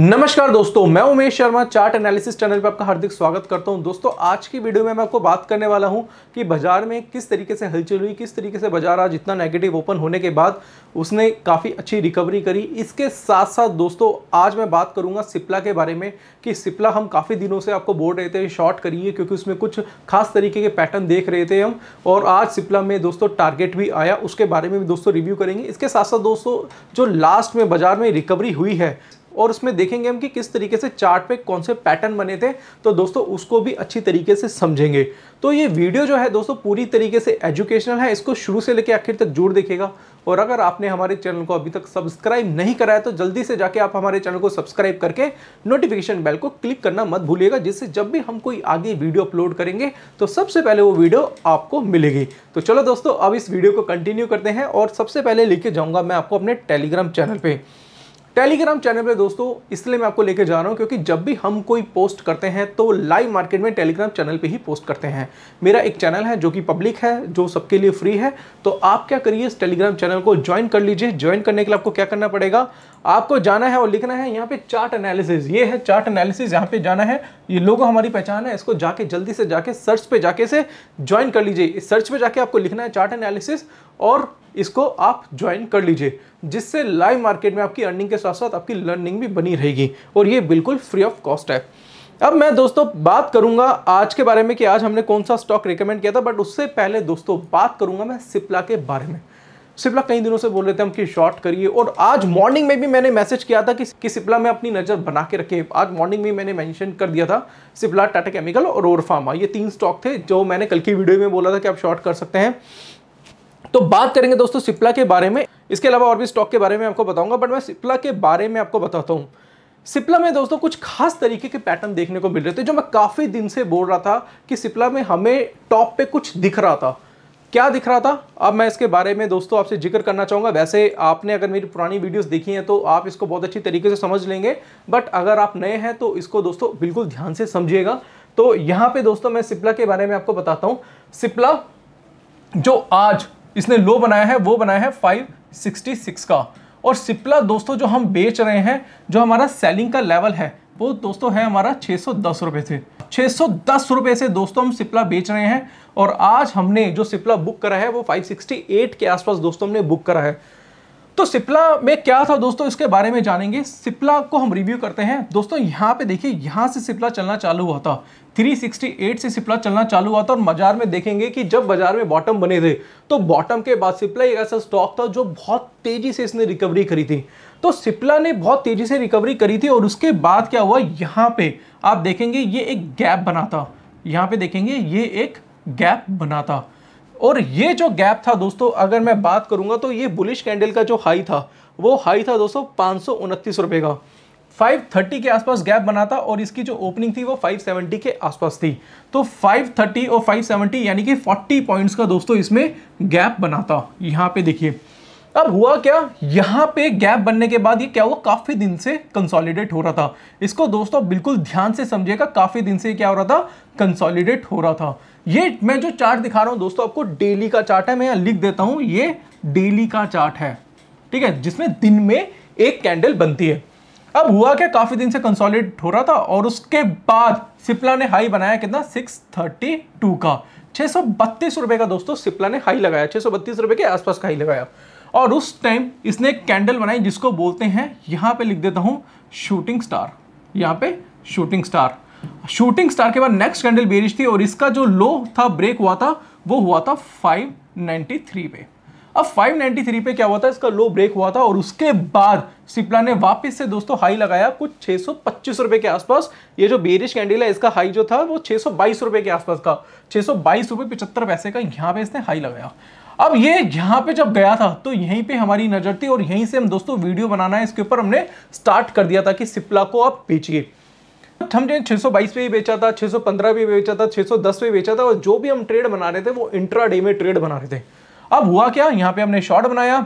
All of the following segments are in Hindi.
नमस्कार दोस्तों मैं Umesh Sharma chart analysis channel पर आपका हार्दिक स्वागत करता हूं दोस्तों आज की वीडियो में मैं आपको बात करने वाला हूं कि बाजार में किस तरीके से हलचल हुई किस तरीके से बाजार आज इतना नेगेटिव ओपन होने के बाद उसने काफ़ी अच्छी रिकवरी करी इसके साथ साथ दोस्तों आज मैं बात करूंगा सिप्ला के बारे में कि सिप्ला हम काफ़ी दिनों से आपको बोल रहे थे शॉर्ट करिए क्योंकि उसमें कुछ खास तरीके के पैटर्न देख रहे थे हम और आज सिप्ला में दोस्तों टारगेट भी आया उसके बारे में भी दोस्तों रिव्यू करेंगे इसके साथ साथ दोस्तों जो लास्ट में बाजार में रिकवरी हुई है और उसमें देखेंगे हम कि किस तरीके से चार्ट पे कौन से पैटर्न बने थे तो दोस्तों उसको भी अच्छी तरीके से समझेंगे तो ये वीडियो जो है दोस्तों पूरी तरीके से एजुकेशनल है इसको शुरू से लेकर आखिर तक जरूर देखेगा और अगर आपने हमारे चैनल को अभी तक सब्सक्राइब नहीं कराया तो जल्दी से जाके आप हमारे चैनल को सब्सक्राइब करके नोटिफिकेशन बेल को क्लिक करना मत भूलिएगा जिससे जब भी हम कोई आगे वीडियो अपलोड करेंगे तो सबसे पहले वो वीडियो आपको मिलेगी तो चलो दोस्तों अब इस वीडियो को कंटिन्यू करते हैं और सबसे पहले लेके जाऊंगा मैं आपको अपने टेलीग्राम चैनल पर टेलीग्राम चैनल पे दोस्तों इसलिए मैं आपको लेकर जा रहा हूँ क्योंकि जब भी हम कोई पोस्ट करते हैं तो लाइव मार्केट में टेलीग्राम चैनल पे ही पोस्ट करते हैं मेरा एक चैनल है जो कि पब्लिक है जो सबके लिए फ्री है तो आप क्या करिए इस टेलीग्राम चैनल को ज्वाइन कर लीजिए ज्वाइन करने के लिए आपको क्या करना पड़ेगा आपको जाना है और लिखना है यहाँ पे चार्ट एनालिसिस ये है चार्ट एनालिसिस यहाँ पे जाना है ये लोगो हमारी पहचान है इसको जाके जल्दी से जाके सर्च पे जाके से ज्वाइन कर लीजिए सर्च पे जाके आपको लिखना है चार्ट एनालिसिस और इसको आप ज्वाइन कर लीजिए जिससे लाइव मार्केट में आपकी अर्निंग के साथ साथ आपकी लर्निंग भी बनी रहेगी और ये बिल्कुल फ्री ऑफ कॉस्ट है अब मैं दोस्तों बात करूंगा आज के बारे में कि आज हमने कौन सा स्टॉक रिकमेंड किया था बट उससे पहले दोस्तों बात करूंगा मैं सिप्ला के बारे में सिप्ला कई दिनों से बोल रहे थे हम कि शॉर्ट करिए और आज मॉर्निंग में भी मैंने मैसेज किया था कि, कि सिप्ला में अपनी नज़र बना के रखे आज मॉर्निंग में मैंने मेंशन कर दिया था सिप्ला टाटा केमिकल और ओरफार्मा ये तीन स्टॉक थे जो मैंने कल की वीडियो में बोला था कि आप शॉर्ट कर सकते हैं तो बात करेंगे दोस्तों सिप्ला के बारे में इसके अलावा और भी स्टॉक के बारे में आपको बताऊंगा बट मैं सिप्ला के बारे में आपको बताता हूँ सिप्ला में दोस्तों कुछ खास तरीके के पैटर्न देखने को मिल रहे थे जो मैं काफ़ी दिन से बोल रहा था कि सिप्ला में हमें टॉप पे कुछ दिख रहा था क्या दिख रहा था अब मैं इसके बारे में दोस्तों आपसे जिक्र करना चाहूँगा वैसे आपने अगर मेरी पुरानी वीडियोस देखी हैं तो आप इसको बहुत अच्छी तरीके से समझ लेंगे बट अगर आप नए हैं तो इसको दोस्तों बिल्कुल ध्यान से समझिएगा तो यहाँ पे दोस्तों मैं सिप्ला के बारे में आपको बताता हूँ सिप्ला जो आज इसने लो बनाया है वो बनाया है 566 का और सिप्ला दोस्तों जो हम बेच रहे हैं जो हमारा सेलिंग का लेवल है वो दोस्तों है हमारा छः सौ से छः सौ दस से दोस्तों हम सिप्ला बेच रहे हैं और आज हमने जो सिप्ला बुक करा है वो 568 के आसपास दोस्तों हमने बुक करा है तो सिप्ला में क्या था दोस्तों इसके बारे में जानेंगे सिप्ला को हम रिव्यू करते हैं दोस्तों यहाँ पे देखिए यहाँ से सिप्ला चलना चालू हुआ था 368 से सिप्ला चलना चालू हुआ था और बाजार में देखेंगे कि जब बाजार में बॉटम बने थे तो बॉटम के बाद सिप्ला एक ऐसा स्टॉक था जो बहुत तेजी से इसने रिकवरी करी थी तो सिप्ला ने बहुत तेजी से रिकवरी करी थी और उसके बाद क्या हुआ यहाँ पे आप देखेंगे ये एक गैप बना था यहाँ पे देखेंगे ये एक गैप बना था और ये जो गैप था दोस्तों अगर मैं बात करूंगा तो ये बुलिश कैंडल का जो हाई था वो हाई था दोस्तों पाँच रुपये का 530 के आसपास गैप बना था और इसकी जो ओपनिंग थी वो 570 के आसपास थी तो 530 और 570 यानी कि 40 पॉइंट्स का दोस्तों इसमें गैप बना था यहाँ पे देखिए अब हुआ क्या यहाँ पे गैप बनने के बाद ये क्या हुआ काफ़ी दिन से कंसोलिडेट हो रहा था इसको दोस्तों बिल्कुल ध्यान से समझिएगा काफ़ी दिन से क्या हो रहा था कंसोलिडेट हो रहा था ये मैं जो चार्ट दिखा रहा हूँ दोस्तों आपको डेली का चार्ट है मैं यहाँ लिख देता हूँ ये डेली का चार्ट है ठीक है जिसमें दिन में एक कैंडल बनती है अब हुआ क्या काफ़ी दिन से कंसोलिडेट हो रहा था और उसके बाद सिप्ला ने हाई बनाया कितना 632 का बत्तीस रुपए का दोस्तों सिप्ला ने हाई लगाया बत्तीस रुपए के आसपास का हाई लगाया और उस टाइम इसने एक कैंडल बनाई जिसको बोलते हैं यहां पे लिख देता हूं शूटिंग स्टार यहां पे शूटिंग स्टार शूटिंग स्टार के बाद नेक्स्ट कैंडल बेरिश थी और इसका जो लो था ब्रेक हुआ था वो हुआ था थ्री पे अब 593 पे क्या हुआ था इसका लो ब्रेक हुआ था और उसके बाद सिप्ला ने वापस से दोस्तों हाई लगाया कुछ छह सौ के आसपास ये जो बेरिश कैंडल है इसका हाई जो था वो छे सौ के आसपास का छे सौ पैसे का यहाँ पे इसने हाई लगाया अब ये यहाँ पे जब गया था तो यहीं पे हमारी नज़र थी और यहीं से हम दोस्तों वीडियो बनाना है इसके ऊपर हमने स्टार्ट कर दिया था कि सिप्ला को आप बेचिए हमने 622 पे भी बेचा था 615 पे भी बेचा था 610 पे बेचा था और जो भी हम ट्रेड बना रहे थे वो इंट्रा डे में ट्रेड बना रहे थे अब हुआ क्या यहाँ पे हमने शॉर्ट बनाया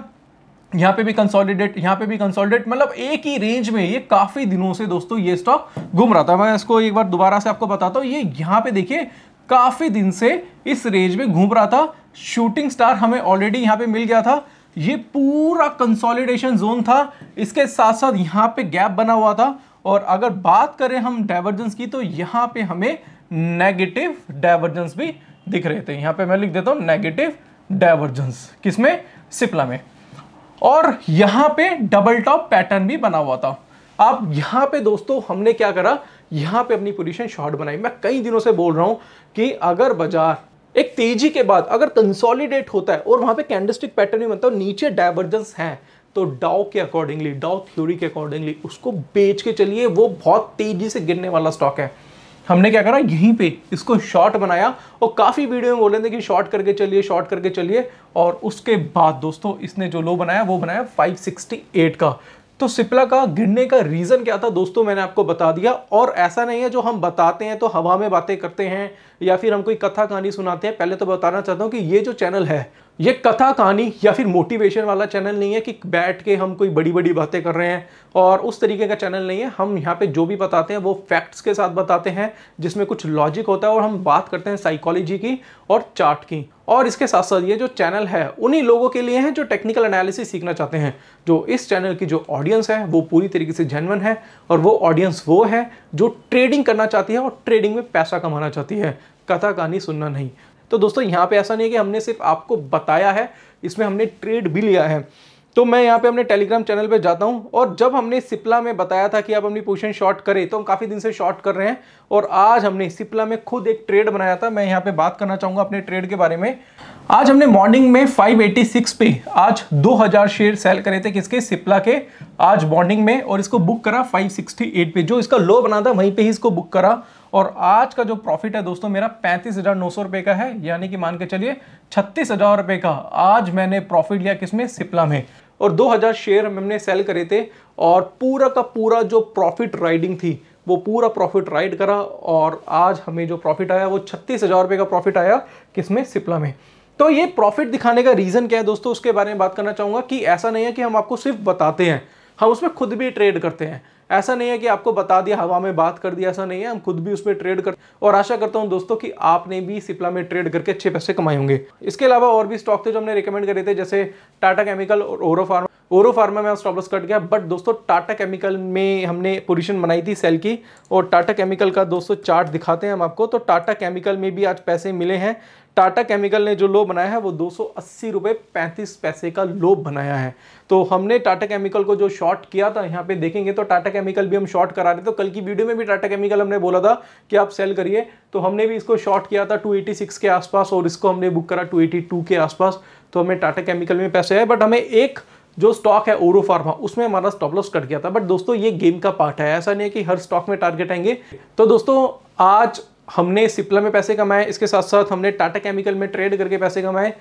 यहाँ पे भी कंसोलिडेट यहाँ पे भी कंसोलिडेट मतलब एक ही रेंज में ये काफी दिनों से दोस्तों ये स्टॉक घूम रहा था मैं इसको एक बार दोबारा से आपको बताता हूँ ये यहाँ पे देखिए काफी दिन से इस रेंज में घूम रहा था शूटिंग स्टार हमें ऑलरेडी यहाँ पे मिल गया था ये पूरा कंसोलिडेशन जोन था इसके साथ साथ यहाँ पे गैप बना हुआ था और अगर बात करें हम डाइवर्जेंस की तो यहाँ पे हमें नेगेटिव डाइवर्जेंस भी दिख रहे थे यहाँ पे मैं लिख देता हूँ नेगेटिव डायवर्जेंस किसमें सिप्ला में और यहां पे डबल टॉप पैटर्न भी बना हुआ था अब यहां पे दोस्तों हमने क्या करा यहां पे अपनी पोजीशन शॉर्ट बनाई मैं कई दिनों से बोल रहा हूं कि अगर बाजार एक तेजी के बाद अगर कंसोलिडेट होता है और वहां पे कैंडलस्टिक पैटर्न भी बनता है नीचे डायवर्जेंस है तो डाउ के अकॉर्डिंगली डाउ थ्योरी के अकॉर्डिंगली उसको बेच के चलिए वो बहुत तेजी से गिरने वाला स्टॉक है हमने क्या करा यहीं पे इसको शॉर्ट बनाया और काफ़ी वीडियो में बोले थे कि शॉर्ट करके चलिए शॉर्ट करके चलिए और उसके बाद दोस्तों इसने जो लो बनाया वो बनाया 568 का तो सिप्ला का गिरने का रीज़न क्या था दोस्तों मैंने आपको बता दिया और ऐसा नहीं है जो हम बताते हैं तो हवा में बातें करते हैं या फिर हम कोई कथा कहानी सुनाते हैं पहले तो बताना चाहता हूँ कि ये जो चैनल है ये कथा कहानी या फिर मोटिवेशन वाला चैनल नहीं है कि बैठ के हम कोई बड़ी बड़ी बातें कर रहे हैं और उस तरीके का चैनल नहीं है हम यहाँ पे जो भी बताते हैं वो फैक्ट्स के साथ बताते हैं जिसमें कुछ लॉजिक होता है और हम बात करते हैं साइकोलॉजी की और चार्ट की और इसके साथ साथ ये जो चैनल है उन्हीं लोगों के लिए हैं जो टेक्निकल एनालिसिस सीखना चाहते हैं जो इस चैनल की जो ऑडियंस है वो पूरी तरीके से जेनवन है और वो ऑडियंस वो है जो ट्रेडिंग करना चाहती है और ट्रेडिंग में पैसा कमाना चाहती है कथा कहानी सुनना नहीं तो दोस्तों यहाँ पे ऐसा नहीं है कि हमने सिर्फ आपको बताया है इसमें हमने ट्रेड भी लिया है तो मैं यहाँ पे अपने टेलीग्राम चैनल पे जाता हूँ और जब हमने सिप्ला में बताया था कि आप अपनी पोजीशन शॉर्ट करें तो हम काफ़ी दिन से शॉर्ट कर रहे हैं और आज हमने सिप्ला में खुद एक ट्रेड बनाया था मैं यहाँ पे बात करना चाहूँगा अपने ट्रेड के बारे में आज हमने मॉर्निंग में 586 पे आज 2000 शेयर सेल करे थे किसके सिप्ला के आज मॉर्निंग में और इसको बुक करा फाइव पे जो इसका लो बना था वहीं पर ही इसको बुक करा और आज का जो प्रॉफिट है दोस्तों मेरा पैंतीस हज़ार नौ सौ रुपए का है यानी कि मान के चलिए छत्तीस हज़ार रुपए का आज मैंने प्रॉफिट लिया किसमें सिप्ला में और 2000 शेयर हमने सेल करे थे और पूरा का पूरा जो प्रॉफिट राइडिंग थी वो पूरा प्रॉफिट राइड करा और आज हमें जो प्रॉफिट आया वो छत्तीस हज़ार रुपये का प्रॉफिट आया किसमें सिप्ला में तो ये प्रॉफिट दिखाने का रीज़न क्या है दोस्तों उसके बारे में बात करना चाहूँगा कि ऐसा नहीं है कि हम आपको सिर्फ बताते हैं हम उसमें खुद भी ट्रेड करते हैं ऐसा नहीं है कि आपको बता दिया हवा में बात कर दिया ऐसा नहीं है हम खुद भी उसमें ट्रेड कर और आशा करता हूँ दोस्तों कि आपने भी सिप्ला में ट्रेड करके अच्छे पैसे कमाए होंगे इसके अलावा और भी स्टॉक थे जो हमने रिकमेंड करे थे जैसे टाटा केमिकल और ओरो फार्मा ओरो फार्मा में स्टॉपलस स्टॉप कट गया बट दोस्तों टाटा केमिकल में हमने पोजिशन बनाई थी सेल की और टाटा केमिकल का दोस्तों चार्ट दिखाते हैं हम आपको तो टाटा केमिकल में भी आज पैसे मिले हैं टाटा केमिकल ने जो लो बनाया है वो दो सौ अस्सी रुपये पैंतीस पैसे का लो बनाया है तो हमने टाटा केमिकल को जो शॉर्ट किया था यहाँ पे देखेंगे तो टाटा केमिकल भी हम शॉर्ट करा रहे थे तो कल की वीडियो में भी टाटा केमिकल हमने बोला था कि आप सेल करिए तो हमने भी इसको शॉर्ट किया था 286 के आसपास और इसको हमने बुक करा 282 के आसपास तो हमें टाटा केमिकल में पैसे आए बट हमें एक जो स्टॉक है ओरो फार्मा उसमें हमारा स्टॉप लॉस कट गया था बट दोस्तों ये गेम का पार्ट है ऐसा नहीं है कि हर स्टॉक में टारगेट आएंगे तो दोस्तों आज हमने सिप्ला में पैसे कमाए इसके साथ साथ हमने टाटा केमिकल में ट्रेड करके पैसे कमाए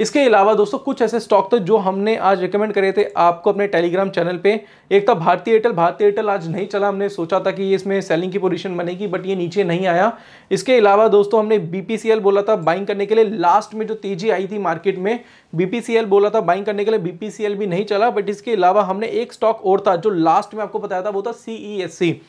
इसके अलावा दोस्तों कुछ ऐसे स्टॉक थे जो हमने आज रिकमेंड करे थे आपको अपने टेलीग्राम चैनल पे एक था भारतीय एयरटेल भारतीय एयरटेल आज नहीं चला हमने सोचा था कि ये इसमें सेलिंग की पोजीशन बनेगी बट ये नीचे नहीं आया इसके अलावा दोस्तों हमने बीपीसीएल बोला था बाइंग करने के लिए लास्ट में जो तेजी आई थी मार्केट में बीपीसीएल बोला था बाइंग करने के लिए बीपीसीएल भी नहीं चला बट इसके अलावा हमने एक स्टॉक और था जो लास्ट में आपको बताया था वो था सीईएससी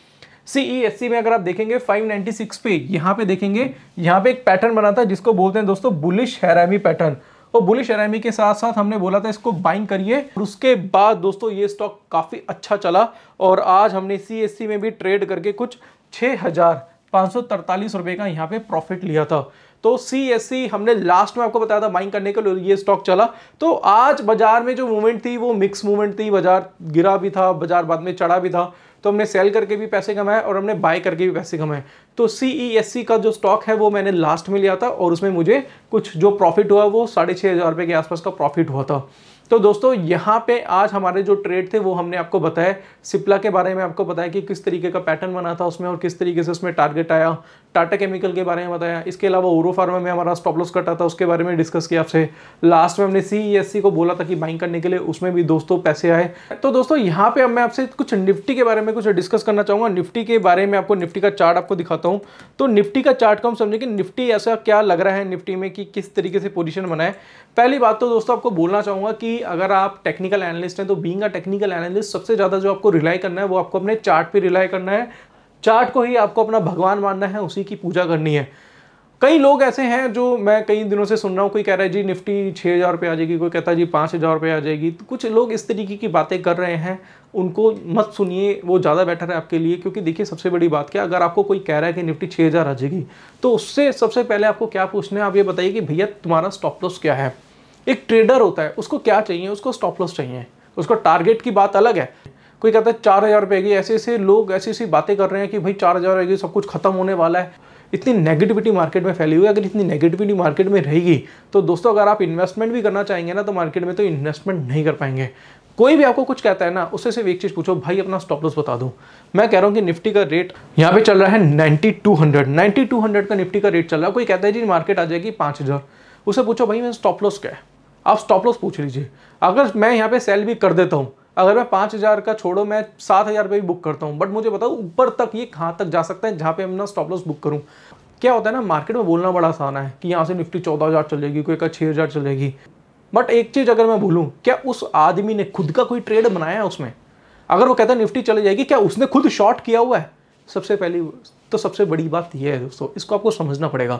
सीईएससी e में अगर आप देखेंगे 596 पे यहाँ पे देखेंगे यहाँ पे एक पैटर्न बना था जिसको बोलते हैं दोस्तों बुलिश हैरामी पैटर्न और बुलिश हैरामी के साथ साथ हमने बोला था इसको बाइंग करिए और उसके बाद दोस्तों ये स्टॉक काफ़ी अच्छा चला और आज हमने सी में भी ट्रेड करके कुछ छः हज़ार सौ तरतालीस का यहाँ पे प्रॉफिट लिया था तो सी हमने लास्ट में आपको बताया था बाइंग करने के लिए ये स्टॉक चला तो आज बाजार में जो मूवमेंट थी वो मिक्स मूवमेंट थी बाजार गिरा भी था बाजार बाद में चढ़ा भी था तो हमने सेल करके भी पैसे कमाए और हमने बाय करके भी पैसे कमाए तो सी e का जो स्टॉक है वो मैंने लास्ट में लिया था और उसमें मुझे कुछ जो प्रॉफिट हुआ वो साढ़े छः हज़ार रुपये के आसपास का प्रॉफिट हुआ था तो दोस्तों यहाँ पे आज हमारे जो ट्रेड थे वो हमने आपको बताया सिप्ला के बारे में आपको बताया कि किस तरीके का पैटर्न बना था उसमें और किस तरीके से उसमें टारगेट आया टाटा केमिकल के बारे में बताया इसके अलावा ओरो फार्मा में हमारा स्टॉप लॉस कटा था उसके बारे में डिस्कस किया आपसे लास्ट में हमने सी e को बोला था कि बाइंग करने के लिए उसमें भी दोस्तों पैसे आए तो दोस्तों यहाँ पे अब मैं आपसे कुछ निफ्टी के बारे में कुछ डिस्कस करना चाहूँगा निफ्टी के बारे में आपको निफ्टी का चार्ट आपको दिखाता हूँ तो निफ्टी का चार्ट को हम समझें कि निफ्टी ऐसा क्या लग रहा है निफ्टी में कि किस तरीके से पोजिशन बनाए पहली बात तो दोस्तों आपको बोलना चाहूँगा कि अगर आप टेक्निकल एनालिस्ट हैं तो बींग अ टेक्निकल एनालिस्ट सबसे ज़्यादा जो आपको रिलाई करना है वो आपको अपने चार्ट पे रिलाई करना है चार्ट को ही आपको अपना भगवान मानना है उसी की पूजा करनी है कई लोग ऐसे हैं जो मैं कई दिनों से सुन रहा हूँ कोई कह रहा है जी निफ्टी छः हज़ार रुपये आ जाएगी कोई कहता है जी पाँच हज़ार रुपये आ जाएगी तो कुछ लोग इस तरीके की बातें कर रहे हैं उनको मत सुनिए वो ज़्यादा बेटर है आपके लिए क्योंकि देखिए सबसे बड़ी बात क्या अगर आपको कोई कह रहा है कि निफ्टी छः आ जाएगी तो उससे सबसे पहले आपको क्या पूछना है आप ये बताइए कि भैया तुम्हारा स्टॉप लॉस क्या है एक ट्रेडर होता है उसको क्या चाहिए उसको स्टॉप लॉस चाहिए उसका टारगेट की बात अलग है कोई कहता है चार हज़ार रुपये की ऐसे ऐसे लोग ऐसी ऐसी बातें कर रहे हैं कि भाई चार हज़ार रुपये सब कुछ खत्म होने वाला है इतनी नेगेटिविटी मार्केट में फैली हुई है अगर इतनी नेगेटिविटी मार्केट में रहेगी तो दोस्तों अगर आप इन्वेस्टमेंट भी करना चाहेंगे ना तो मार्केट में तो इन्वेस्टमेंट नहीं कर पाएंगे कोई भी आपको कुछ कहता है ना उससे सिर्फ एक चीज़ पूछो भाई अपना स्टॉप लॉस बता दूँ मैं कह रहा हूँ कि निफ्टी का रेट यहाँ पे चल रहा है 9200 9200 का निफ्टी का रेट चल रहा है कोई कहता है जी मार्केट आ जाएगी 5000 उसे पूछो भाई मैं स्टॉप लॉस क्या है आप स्टॉप लॉस पूछ लीजिए अगर मैं यहाँ पे सेल भी कर देता हूँ अगर मैं पाँच हज़ार का छोड़ो मैं सात हज़ार रुपये भी बुक करता हूँ बट मुझे बताओ ऊपर तक ये कहाँ तक जा सकता है जहाँ पे मैं स्टॉप लॉस बुक करूँ क्या होता है ना मार्केट में बोलना बड़ा आसान है कि यहाँ से निफ्टी चौदह हज़ार चल जाएगी कोई का छः हज़ार चल जाएगी बट एक चीज़ अगर मैं भूलूँ क्या उस आदमी ने खुद का कोई ट्रेड बनाया है उसमें अगर वो कहता है निफ्टी चली जाएगी क्या उसने खुद शॉर्ट किया हुआ है सबसे पहली तो सबसे बड़ी बात यह है दोस्तों इसको आपको समझना पड़ेगा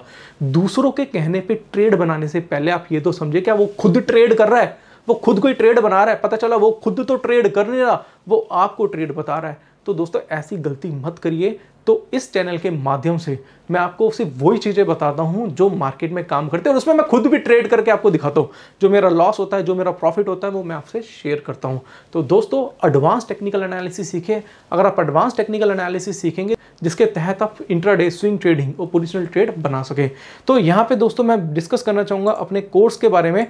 दूसरों के कहने पे ट्रेड बनाने से पहले आप ये तो समझे क्या वो खुद ट्रेड कर रहा है वो खुद कोई ट्रेड बना रहा है पता चला वो खुद तो ट्रेड कर नहीं रहा वो आपको ट्रेड बता रहा है तो दोस्तों ऐसी गलती मत करिए तो इस चैनल के माध्यम से मैं आपको सिर्फ वही चीज़ें बताता हूँ जो मार्केट में काम करते हैं और उसमें मैं खुद भी ट्रेड करके आपको दिखाता हूँ जो मेरा लॉस होता है जो मेरा प्रॉफिट होता है वो मैं आपसे शेयर करता हूँ तो दोस्तों एडवांस टेक्निकल एनालिसिस सीखें अगर आप एडवांस टेक्निकल एनालिसिस सीखेंगे जिसके तहत आप इंट्राडे स्विंग ट्रेडिंग और पोजिशनल ट्रेड बना सकें तो यहाँ पर दोस्तों मैं डिस्कस करना चाहूँगा अपने कोर्स के बारे में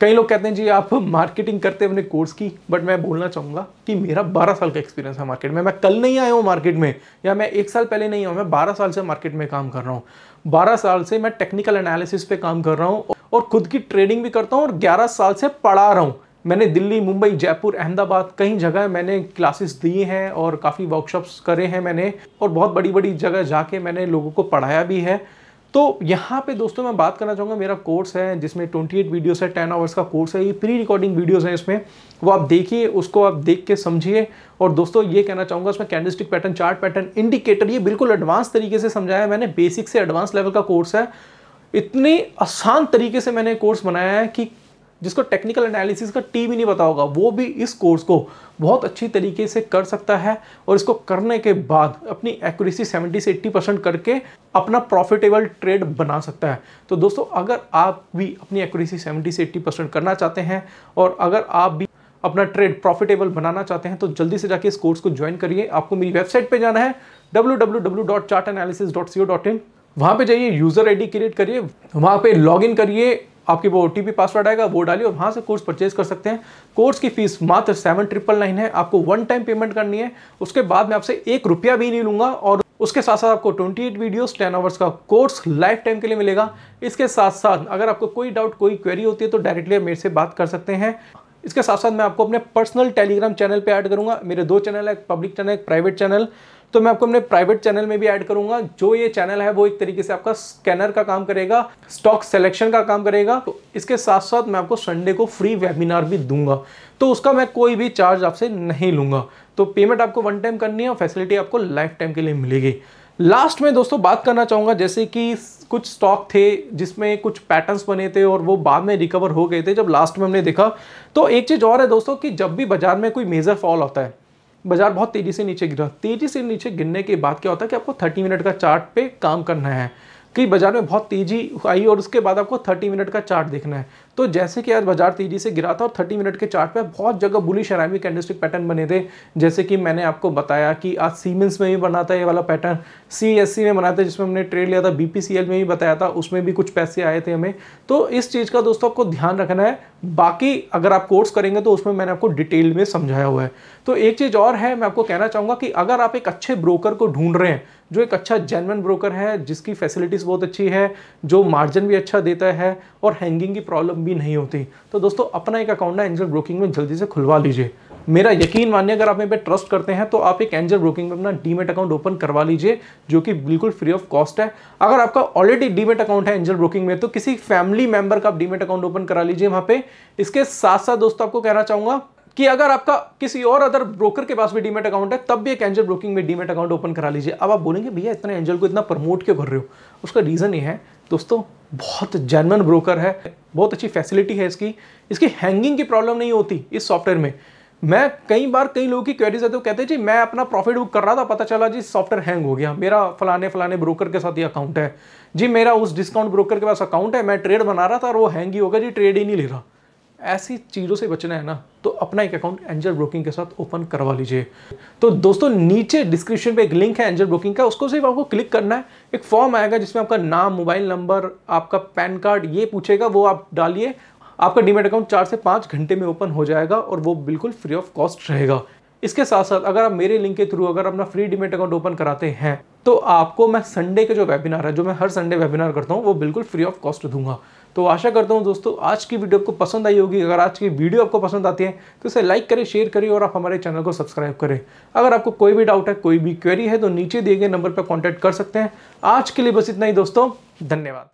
कई लोग कहते हैं जी आप मार्केटिंग करते हैं अपने कोर्स की बट मैं बोलना चाहूँगा कि मेरा 12 साल का एक्सपीरियंस है मार्केट में मैं कल नहीं आया हूँ मार्केट में या मैं एक साल पहले नहीं आया मैं 12 साल से मार्केट में काम कर रहा हूँ 12 साल से मैं टेक्निकल एनालिसिस पे काम कर रहा हूँ और खुद की ट्रेडिंग भी करता हूँ और ग्यारह साल से पढ़ा रहा हूँ मैंने दिल्ली मुंबई जयपुर अहमदाबाद कई जगह मैंने क्लासेस दी हैं और काफ़ी वर्कशॉप्स करे हैं मैंने और बहुत बड़ी बड़ी जगह जाके मैंने लोगों को पढ़ाया भी है तो यहाँ पे दोस्तों मैं बात करना चाहूँगा मेरा कोर्स है जिसमें ट्वेंटी एट वीडियोज़ है टेन आवर्स का कोर्स है ये प्री रिकॉर्डिंग वीडियोज़ हैं इसमें वो आप देखिए उसको आप देख के समझिए और दोस्तों ये कहना चाहूँगा उसमें candlestick pattern chart pattern indicator ये बिल्कुल एडवांस तरीके से समझाया मैंने बेसिक से एडवांस लेवल का कोर्स है इतने आसान तरीके से मैंने कोर्स बनाया है कि जिसको टेक्निकल एनालिसिस का टी भी नहीं पता होगा वो भी इस कोर्स को बहुत अच्छी तरीके से कर सकता है और इसको करने के बाद अपनी एक्यूरेसी 70 से 80 परसेंट करके अपना प्रॉफिटेबल ट्रेड बना सकता है तो दोस्तों अगर आप भी अपनी एक्यूरेसी 70 से 80 परसेंट करना चाहते हैं और अगर आप भी अपना ट्रेड प्रॉफिटेबल बनाना चाहते हैं तो जल्दी से जाके इस कोर्स को ज्वाइन करिए आपको मेरी वेबसाइट पर जाना है डब्ल्यू वहाँ पे जाइए यूज़र आईडी क्रिएट करिए वहाँ पे लॉगिन करिए आपके वो ओ पासवर्ड आएगा वो डालिए और वहाँ से कोर्स परचेज कर सकते हैं कोर्स की फीस मात्र सेवन ट्रिपल नाइन है आपको वन टाइम पेमेंट करनी है उसके बाद मैं आपसे एक रुपया भी नहीं लूँगा और उसके साथ साथ आपको 28 वीडियोस 10 आवर्स का कोर्स लाइफ टाइम के लिए मिलेगा इसके साथ साथ अगर आपको कोई डाउट कोई क्वेरी होती है तो डायरेक्टली मेरे से बात कर सकते हैं इसके साथ साथ मैं आपको अपने पर्सनल टेलीग्राम चैनल पर ऐड करूँगा मेरे दो चैनल है पब्लिक चैनल एक प्राइवेट चैनल तो मैं आपको अपने प्राइवेट चैनल में भी ऐड करूंगा जो ये चैनल है वो एक तरीके से आपका स्कैनर का, काम करेगा स्टॉक सिलेक्शन का काम करेगा तो इसके साथ साथ मैं आपको संडे को फ्री वेबिनार भी दूंगा तो उसका मैं कोई भी चार्ज आपसे नहीं लूंगा तो पेमेंट आपको वन टाइम करनी है और फैसिलिटी आपको लाइफ टाइम के लिए मिलेगी लास्ट में दोस्तों बात करना चाहूँगा जैसे कि कुछ स्टॉक थे जिसमें कुछ पैटर्न्स बने थे और वो बाद में रिकवर हो गए थे जब लास्ट में हमने देखा तो एक चीज़ और है दोस्तों कि जब भी बाजार में कोई मेजर फॉल होता है बाजार बहुत तेज़ी से नीचे गिरा तेज़ी से नीचे गिरने के बाद क्या होता है कि आपको थर्टी मिनट का चार्ट पे काम करना है कि बाजार में बहुत तेज़ी आई और उसके बाद आपको 30 मिनट का चार्ट देखना है तो जैसे कि आज बाजार तेज़ी से गिरा था और 30 मिनट के चार्ट पे बहुत जगह बुली शराबी कैंडलस्टिक पैटर्न बने थे जैसे कि मैंने आपको बताया कि आज सीमेंस में भी बना था ये वाला पैटर्न सी में बनाया था जिसमें हमने ट्रेड लिया था बी में भी बताया था उसमें भी कुछ पैसे आए थे हमें तो इस चीज़ का दोस्तों आपको ध्यान रखना है बाकी अगर आप कोर्स करेंगे तो उसमें मैंने आपको डिटेल में समझाया हुआ है तो एक चीज़ और है मैं आपको कहना चाहूँगा कि अगर आप एक अच्छे ब्रोकर को ढूंढ रहे हैं जो एक अच्छा जेनवन ब्रोकर है जिसकी फैसिलिटीज़ बहुत अच्छी है जो मार्जिन भी अच्छा देता है और हैंगिंग की प्रॉब्लम भी नहीं होती तो दोस्तों अपना एक अकाउंट ना एंजल ब्रोकिंग में जल्दी से खुलवा लीजिए मेरा यकीन मानिए अगर आप मेरे पे ट्रस्ट करते हैं तो आप एक एंजल ब्रोकिंग में अपना डीमेट अकाउंट ओपन करवा लीजिए जो कि बिल्कुल फ्री ऑफ कॉस्ट है अगर आपका ऑलरेडी डीमेट अकाउंट है एंजल ब्रोकिंग में तो किसी फैमिली मेंबर का आप डीमेट अकाउंट ओपन करा लीजिए वहां पे इसके साथ साथ दोस्तों आपको कहना चाहूंगा कि अगर आपका किसी और अदर ब्रोकर के पास भी डीमेट अकाउंट है तब भी एक एंजल ब्रोकिंग में डीमेट अकाउंट ओपन करा लीजिए अब आप बोलेंगे भैया इतना एंजल को इतना प्रमोट क्यों कर रहे हो उसका रीज़न ये है दोस्तों बहुत जेनवन ब्रोकर है बहुत अच्छी फैसिलिटी है इसकी इसकी हैंगिंग की प्रॉब्लम नहीं होती इस सॉफ्टवेयर में मैं कई बार कई लोगों की क्वेरीज आते कहते जी मैं अपना प्रॉफिट बुक कर रहा था पता चला जी सॉफ्टवेयर हैंग हो गया मेरा फलाने फलाने ब्रोकर के साथ ये अकाउंट है जी मेरा उस डिस्काउंट ब्रोकर के पास अकाउंट है मैं ट्रेड बना रहा था और वो हैंग ही होगा जी ट्रेड ही नहीं ले रहा ऐसी चीज़ों से बचना है ना तो अपना एक अकाउंट एंजल ब्रोकिंग के साथ ओपन करवा लीजिए तो दोस्तों नीचे डिस्क्रिप्शन पे एक लिंक है एंजल ब्रोकिंग का उसको सिर्फ आपको क्लिक करना है एक फॉर्म आएगा जिसमें आपका नाम मोबाइल नंबर आपका पैन कार्ड ये पूछेगा वो आप डालिए आपका डीमेट अकाउंट चार से पाँच घंटे में ओपन हो जाएगा और वो बिल्कुल फ्री ऑफ कॉस्ट रहेगा इसके साथ साथ अगर आप मेरे लिंक के थ्रू अगर अपना फ्री डीमेट अकाउंट ओपन कराते हैं तो आपको मैं संडे के जो वेबिनार है जो मैं हर संडे वेबिनार करता हूँ वो बिल्कुल फ्री ऑफ कॉस्ट दूंगा तो आशा करता हूँ दोस्तों आज की वीडियो आपको पसंद आई होगी अगर आज की वीडियो आपको पसंद आती है तो इसे लाइक करें शेयर करें और आप हमारे चैनल को सब्सक्राइब करें अगर आपको कोई भी डाउट है कोई भी क्वेरी है तो नीचे दिए गए नंबर पर कॉन्टैक्ट कर सकते हैं आज के लिए बस इतना ही दोस्तों धन्यवाद